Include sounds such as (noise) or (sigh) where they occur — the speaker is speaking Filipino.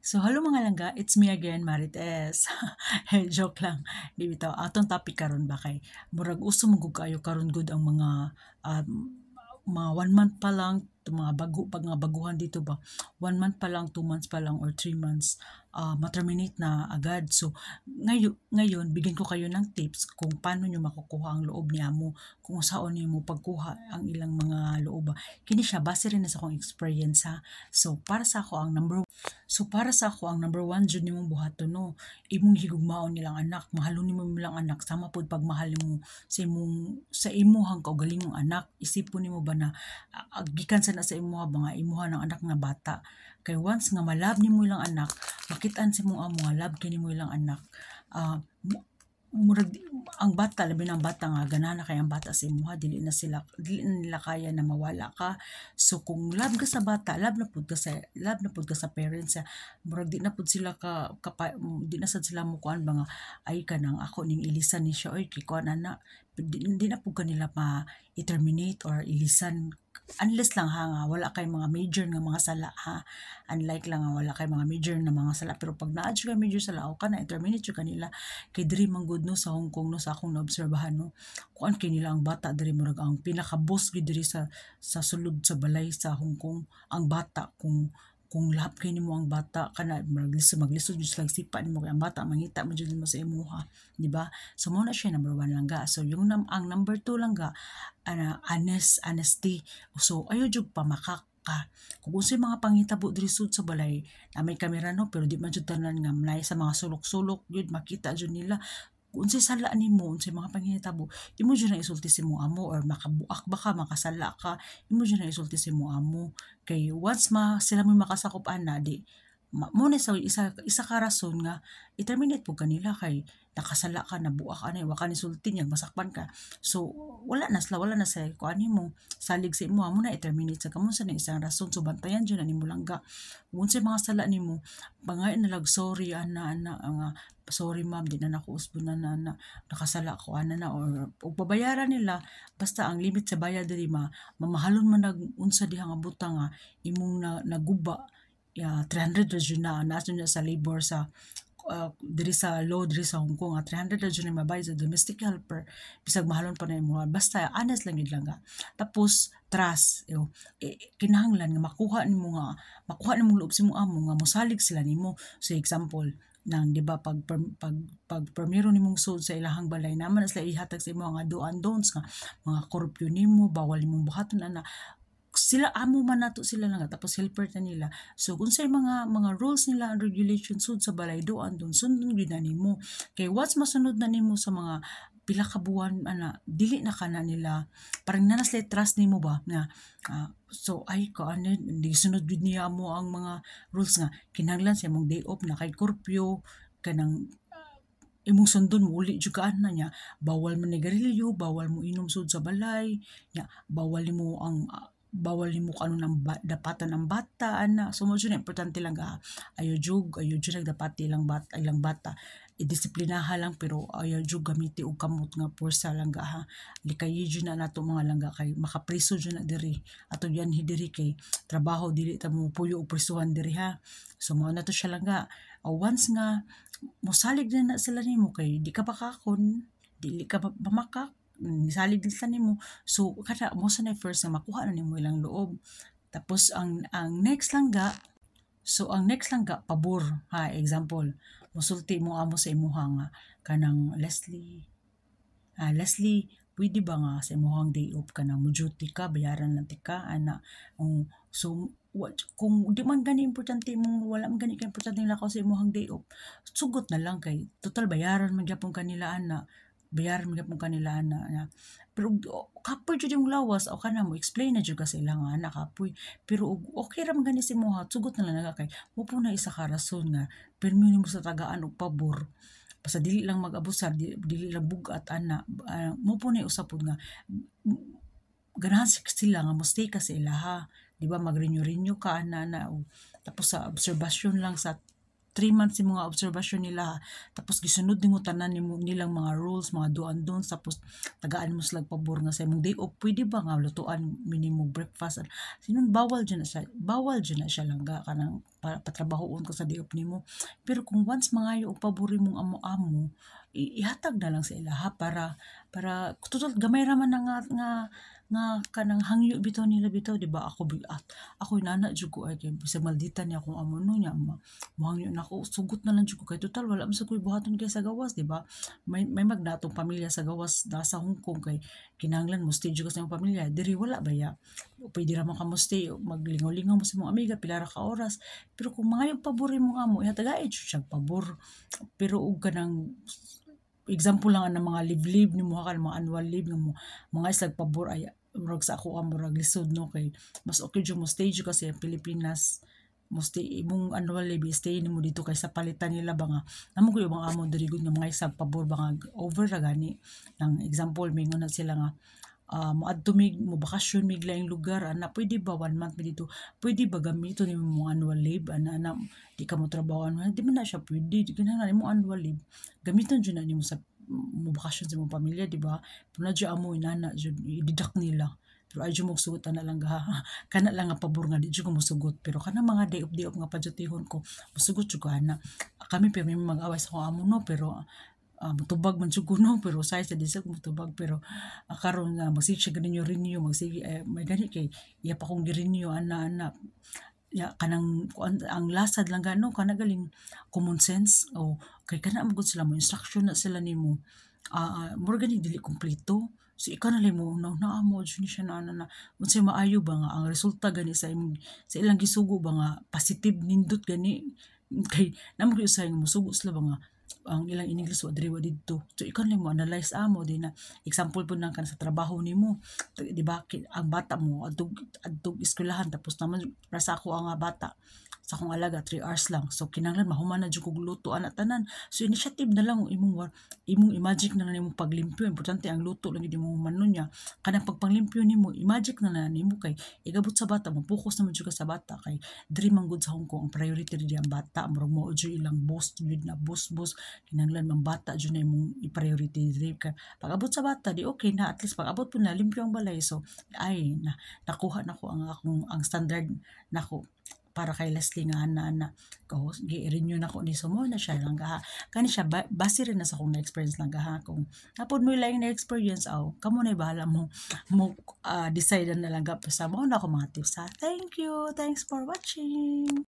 So, hello mga langga, it's me again, Marites. (laughs) hey, joke lang. Di bitaw, atong topic karon ba kay murag uso mo kayo karon gud ang mga um, mga one month pa lang, mga bago, pag mga baguhan dito ba, one month pa lang, two months pa lang, or three months, uh, ma-terminate na agad. So, ngayon, ngayon, bigyan ko kayo ng tips kung paano nyo makukuha ang loob niya mo, kung saan nyo mo pagkuha ang ilang mga loob. Kini siya, base rin na sa akong experience ha. So, para sa ako ang number So, para sa ako ang number one, dyan mong buhato no. Imong higugmaon nilang anak, mahalo ni mo nilang anak, sama po pagmahal mo sa imong, sa imuhang kaugalingong anak. Isipon nimo ba na, agikan ah, sana sa imuha ba nga, imuha ng anak nga bata. Kay once nga malab ni mo ilang anak, makitaan sa mong amo love kini mo ilang anak uh, murag ang bata labi ng bata nga ganana kay ang bata sa imuha dili na sila dili na nila kaya na mawala ka so kung love ka sa bata love na pud ka sa love na pud ka sa parents sa murag di na pud sila ka, ka di na sad sila mo kuan mga ay ka nang ako ning ilisan ni siya oy kikuan na di, di na pud kanila pa i-terminate or ilisan Unless lang ha nga, wala kay mga major nga mga sala ha. Unlike lang nga, wala kay mga major nga mga sala. Pero pag na-adge ka major sala, o ka na, terminate yung kanila. Kay diri man good no sa Hong Kong no, sa akong naobserbahan no. Kuan kay nila ang bata, diri murag ang pinaka-boss diri sa, sa sulod sa balay sa Hong Kong. Ang bata kung kung lahap kay mo ang bata kana maglisod maglisod jud lang sipa nimo kay ang bata mangita man jud mo sa imuha di ba so mo na siya number one lang ga so yung nam ang number two lang ga ana uh, honest honesty so ayo jud pa ka. Kung unsay mga pangitabo diri sud sa balay, na may kamera no pero di man jud tanan nga mlay sa mga sulok-sulok jud makita jud nila kung unsay sala mo, unsay mga panghitabo imo jud na isulti si mo amo or makabuak baka makasala ka imo jud na isulti si mo amo kay once ma sila mo makasakop ana di mo na sa isa isa ka rason nga i-terminate po kanila kay nakasala ka nabuak ka na waka ni sulti niya masakpan ka so wala na sila wala na sa ko ani mo salig sa imo amo na i-terminate sa kamon sa na isang rason so bantayan na ni mo langga unsay mga sala ni mo, pangain na lag sorry ana ana nga sorry ma'am, di na nakuusbo na na, na nakasala ko ana na or pagbabayaran nila basta ang limit sa bayad diri ma mamahalon man nagunsa diha nga butang nga imong na, naguba ya, 300 jud na nato na sa labor sa uh, diri sa law diri sa Hong Kong at ah, 300 na mabayad sa domestic helper bisag mahalon pa na yung basta honest lang lang ka ah. tapos trust yo eh, kinahanglan nga makuha nimo nga makuha nimo loob si mo amo nga mosalig sila nimo so example nang di ba pag pag pag premiero nimong sud sa ilahang balay naman sila ihatag sa imo ang do and don'ts nga mga korupyo nimo bawal nimong buhaton ana sila amo man nato sila lang tapos helper ta nila so kung sa mga mga rules nila and regulations sud sa balay do and don sundon gid nimo kay what's masunod na nimo sa mga pila ka buwan ana dili na kana nila parang nanasle trust nimo ba na uh, so ay ko ano sunod gud niya mo ang mga rules nga kinahanglan sa imong day off na kay curfew kanang ah, imong sundon mo uli jud kaan na niya bawal man ni bawal mo inom sud sa balay ya bawal mo ang uh, bawal nimo kanu ng ah, ba, dapatan ng bata ana so mo jud importante lang ga ayo jug ayo jud nagdapati ilang bata ilang bata idisiplinaha lang pero ayaw ah, jud gamiti og kamot nga pwersa langga ha likay jud na nato mga langga kay makapriso jud na diri ato yan hidiri kay trabaho dili ta mo puyo og prisuhan diri ha so mao na to siya langga uh, once nga mosalig na na sila nimo kay di ka pakakon dili ka mamakak nisalig sa nimo so kada mo sa na first nga makuha na nimo ilang loob tapos ang ang next langga so ang next langga pabor ha example Musulti mo amo sa imuhang kanang Leslie. Ah, Leslie, pwede ba nga sa imuhang day off ka nang mujuti ka, bayaran lang tika, ana. Um, so, what, kung di man gani importante mong wala man gani ka importante nila ko sa imuhang day off, sugot na lang kay total bayaran man gyapon kanila ana bayaran mga pong kanila na, na pero kapoy jud yung lawas o kana mo explain na jud ka sa ilang kapoy pero okay ra man gani si moha sugot na lang kay mo na isa ka rason nga pirmi mo sa tagaan og pabor basta dili lang magabusar dili, dili lang bugat ana uh, mo po na usapod nga ganahan sila nga mustay ka sa ilaha di ba mag-renew-renew ka ana na tapos sa observation lang sa 3 months yung mga observation nila tapos gisunod nimo tanan nimo nilang mga rules mga doan don tapos tagaan mo slag pabor nga sa imong day off pwede ba nga lutuan minimo breakfast sinun bawal dyan na siya bawal dyan na siya langga kanang para patrabahoon ka sa day off nimo pero kung once mga yung pabori mong amo-amo ihatag na lang sa ila ha para para total gamay ra man nga nga nga kanang hangyo bitaw nila bitaw di ba ako bigat ako nana jud ko ay kay bisag maldita niya kung amo no niya ma hangyo na ako sugot na lang jud ko kay total wala man sa kuy buhaton kay sa gawas di ba may may magnatong pamilya sa gawas da sa Hong Kong kay kinanglan mo stay jud sa imong pamilya diri wala ba ya pwede ra mo ka mo stay maglingaw-lingaw mo sa imong amiga pila ra ka oras pero kung mga yung pabor imong amo ihatagaay jud siya pabor pero og kanang example lang ang mga live-live ni mo ka mga annual leave ni mo mga isag pabor ay murag sa ako ang ah, murag lisod no kay mas okay jud mo stay jud kasi Pilipinas mo stay imong annual leave stay nimo dito kaysa palitan nila ba nga namo kuyo bang amo diri gud nga mga isag pabor ba nga over ra gani nang example may na sila nga uh, ah, mo adto mig mo bakasyon mig laing lugar ana pwede ba one month mi dito pwede ba gamito nimo mo annual leave ana na di ka mo trabaho ana di man na siya pwede di na nimo annual leave gamiton jud na nimo sa mo mubakasyon sa mong pamilya, di ba? Pero na dyan mo, inana, ididak nila. Pero ay mo sugot na lang gaha. (laughs) Kana lang nga pabor nga, di dyan ko musugot. Pero kana mga day of day of nga padyotihon ko, musugot dyan ko, ana. Kami pero may mag-away sa kong amo, no? Pero uh, mutubag man siya kuno pero sa sa disak mutubag pero uh, karon nga magsig siya ganin renew magsig eh, may gani kay iya pa kong girenew ana ana ya kanang kuan ang lasad lang gano kana galing common sense o oh, kay kana magud sila mo instruction na sila nimo uh, uh, mo gani dili kompleto so ikaw na lang mo no na amo ni siya na na, na. unsay maayo ba nga ang resulta gani sa imong sa ilang gisugo ba nga positive nindot gani kay namo usay mo sugo sila ba nga ang ilang in English wa diri wa so ikaw nimo analyze amo din na example po nang kan sa trabaho nimo di ba ang bata mo adtog adtog eskwelahan tapos naman rasa ko ang bata sa akong alaga 3 hours lang so kinanglan mahuman na jud kog lutoan at tanan so initiative na lang imong war imong imagic na lang imong paglimpyo importante ang luto lang gid mo humano niya kanang pagpanglimpyo nimo imagic na lang nimo kay igabot sa bata mo focus naman jud sa bata kay dream ang good sa hong ang priority dili ang bata murag mo jud ilang boss jud na boss boss kinanglan mang bata jud na imong i-priority Kay, ka pagabot sa bata di okay na at least pagabot po na limpyo ang balay so ay na nakuha na ko ang akong ang standard na ko para kay Leslie nga na na ko gi-renew na ko ni sumo na siya lang gaha kani siya ba, base rin na sa kung na-experience lang gaha kung napod mo lang na-experience aw oh, kamo na bahala mo mo uh, decide na lang sa mo na ko mga tips ha thank you thanks for watching